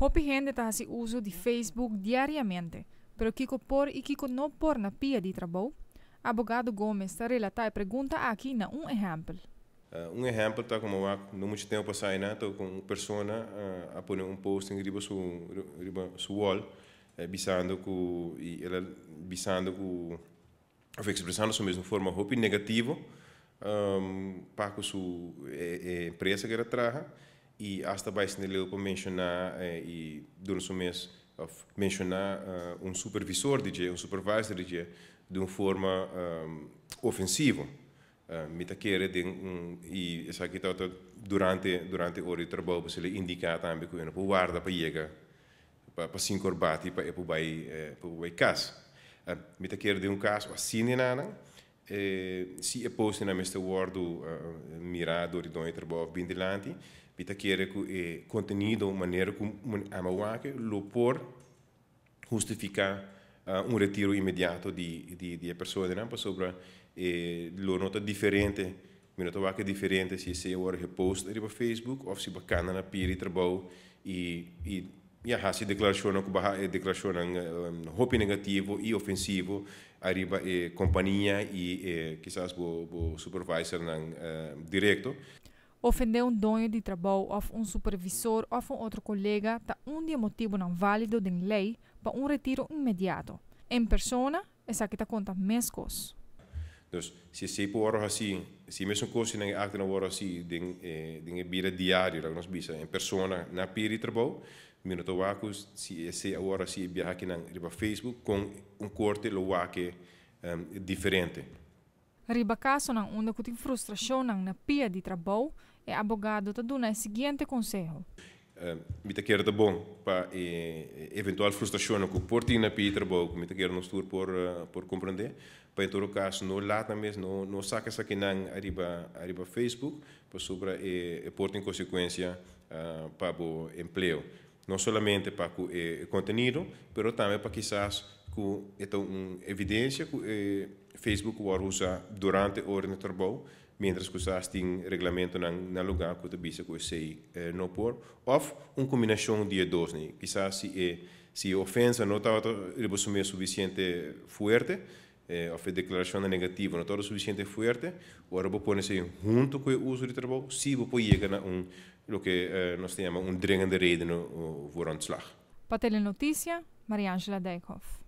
Hopi gente está se uso de Facebook diariamente, pero Kiko por e Kiko não por na pia de trabalho? Abogado Gomes está relatando e pergunta aqui na um exemplo. Uh, ah, um exemplo está como há não muito tempo passado, né? Tô com uma pessoa uh, ah, a pôr um post em riba su riba su wall, bisando eh, com e ela bisando com expressando sua mesma forma Hopi negativo um, ah, para com sua eh, eh, empresa que era traga e esta baixo nele para mencionar e durante o mês mencionar uh, um supervisor DJ, um supervisor DJ de uma forma um, ehm, ofensiva. Uh, eh, me quer de um, e essa aqui tá, durante durante eh, o trabalho você lhe indica também que eu não guarda para chegar para para se cinco e para para para para casa. Uh, me quer de um caso assim nada. Né? Eh, si questo je posti namesto Wordu eh, mira do ridonje trbov bindilanti, bita kjer je kontenido, manera como amawake, lopor justifica eh, un retiro immediato di, di, di persone, né? sopra eh, lo nota differente, mi nota anche differente se si è ora post su Facebook o se baccana la piri trbov e, e e yeah, se declaração que barra eh, declaração um, hope negativo e ofensivo arriba e eh, companhia e, e eh, quizás o, supervisor nan, uh, direto ofender um dono de trabalho ou um supervisor ou um outro colega tá um dia motivo não válido de lei para um retiro imediato em persona essa que tá conta mais coisas Dus se se po oro assim se mesmo cosi não acta na oro hasi ding eh, ding bira diario, la bisa in persona na piri trabalho minota wakus si se agora si viaja aqui na riba Facebook com um corte lo wake um, ehm, diferente. Riba caso nang una kuting frustração nang na pia de trabalho é abogado tá dando o seguinte conselho. Uh, ehm, mita quer da bom para eventual frustração que porti na pia de trabalho mita quer no tur por eh, por compreender para em todo caso não lata mesmo não não saca sa kinang arriba arriba Facebook para sobre eh, e eh, em consequência uh, eh, para o emprego não somente para o eh, conteúdo, mas também para quizás que então uma evidência que eh, Facebook vai usar durante a hora de trabalho, mientras que usas tem regulamento na, na lugar que também se consegue eh, não pôr, ou uma combinação de dois, né? quizás se eh, se a ofensa não estava tá, suficiente forte eh, of declaración de negativa no todo suficiente agora ahora vos se junto com o uso de trabalho, se você podés chegar a um, o que eh, nos llama un dringende reden o ontslag. Para Telenoticia, Maria Angela Deikhoff.